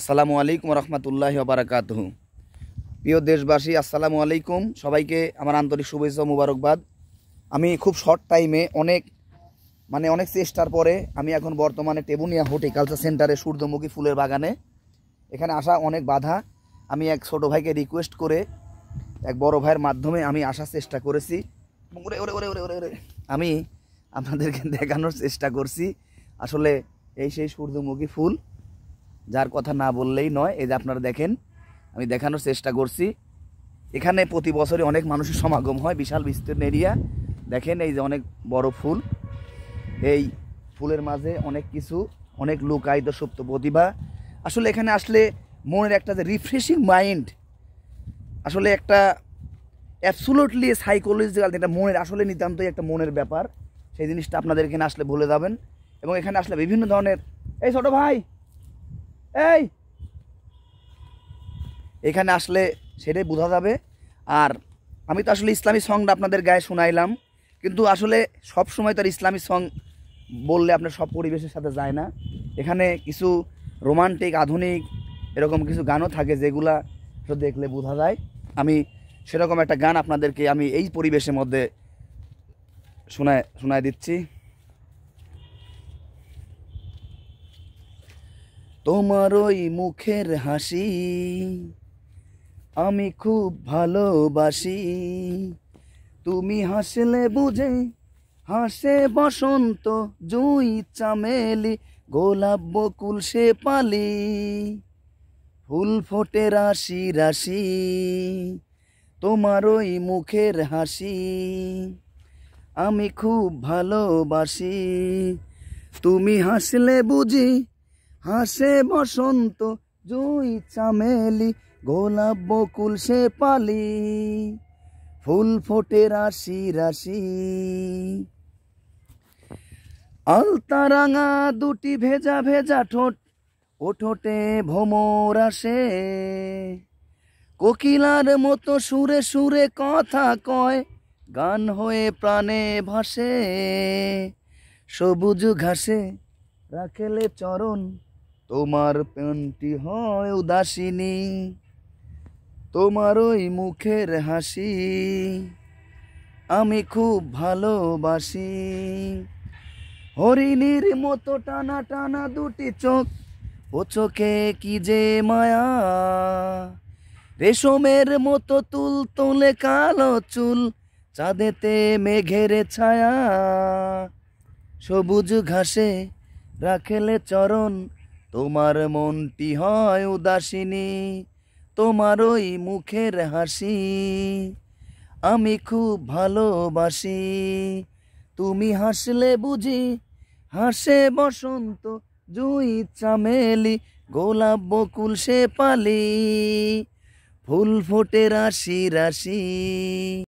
আসসালামু আলাইকুম রহমতুল্লাহ বারাকাত প্রিয় দেশবাসী আসসালামু আলাইকুম সবাইকে আমার আন্তরিক শুভেচ্ছা মুবারকবাদ আমি খুব শর্ট টাইমে অনেক মানে অনেক চেষ্টার পরে আমি এখন বর্তমানে টেবুনিয়া হর্টিকালচার সেন্টারে সূর্যমুখী ফুলের বাগানে এখানে আসা অনেক বাধা আমি এক ছোট ভাইকে রিকোয়েস্ট করে এক বড় ভাইয়ের মাধ্যমে আমি আসার চেষ্টা করেছি ওরে ওরে ওরে ওরে ওরে ওরে আমি আপনাদেরকে দেখানোর চেষ্টা করছি আসলে এই সেই সূর্যমুখী ফুল যার কথা না বললেই নয় এই যে আপনারা দেখেন আমি দেখানোর চেষ্টা করছি এখানে প্রতি বছরই অনেক মানুষের সমাগম হয় বিশাল বিস্তীর্ণ এরিয়া দেখেন এই যে অনেক বড় ফুল এই ফুলের মাঝে অনেক কিছু অনেক লুকায়িত সুপ্ত প্রতিভা আসলে এখানে আসলে মনের একটা যে রিফ্রেশিং মাইন্ড আসলে একটা অ্যাবসুলটলি সাইকোলজিক্যাল এটা মনের আসলে নিতান্তই একটা মনের ব্যাপার সেই জিনিসটা আপনাদের এখানে আসলে ভুলে যাবেন এবং এখানে আসলে বিভিন্ন ধরনের এই ছোটো ভাই এই এখানে আসলে সেটাই বোঝা যাবে আর আমি তো আসলে ইসলামী সংটা আপনাদের গায়ে শোনাইলাম কিন্তু আসলে সব সময় তার ইসলামী সং বললে আপনার সব পরিবেশের সাথে যায় না এখানে কিছু রোমান্টিক আধুনিক এরকম কিছু গানও থাকে যেগুলা দেখলে বোঝা যায় আমি সেরকম একটা গান আপনাদেরকে আমি এই পরিবেশের মধ্যে শোনায় শোনায় দিচ্ছি তোমার ওই মুখের হাসি আমি খুব ভালোবাসি তুমি হাসলে বুঝে হাসে বসন্ত জুই চামেলি গোলাপ বকুল সে পালি ফুল ফোটে রাশি রাশি তোমার ওই মুখের হাসি আমি খুব ভালোবাসি তুমি হাসলে বুঝি হাসে বসন্ত জুই চামেলি গোলাপ বকুল সে পালি ফুল ফোটে রাশি রাশি আলতা রাঙা দুটি ভেজা ভেজা ঠোঁট ও ঠোঁটে ভ্রমর আসে কোকিলার মতো সুরে সুরে কথা কয় গান হয়ে প্রাণে ভাসে সবুজ ঘাসে রাখেলে চরণ তোমার পেনটি হয় উদাসিনী তোমার ওই মুখের হাসি আমি খুব ভালোবাসি হরিণীর মতো টানা টানা দুটি চোখ ও চোখে কি যে মায়া রেশমের মতো তুল তুলে কালো চুল চাঁদেতে মেঘের ছায়া সবুজ ঘাসে রাখেলে চরণ তোমার মনটি হয় উদাসিনী তোমার ওই মুখের হাসি আমি খুব ভালোবাসি তুমি হাসলে বুঝি হাসে বসন্ত জুই চামেলি গোলাপ বকুল সে পালি ফুল ফোটে রাশি রাশি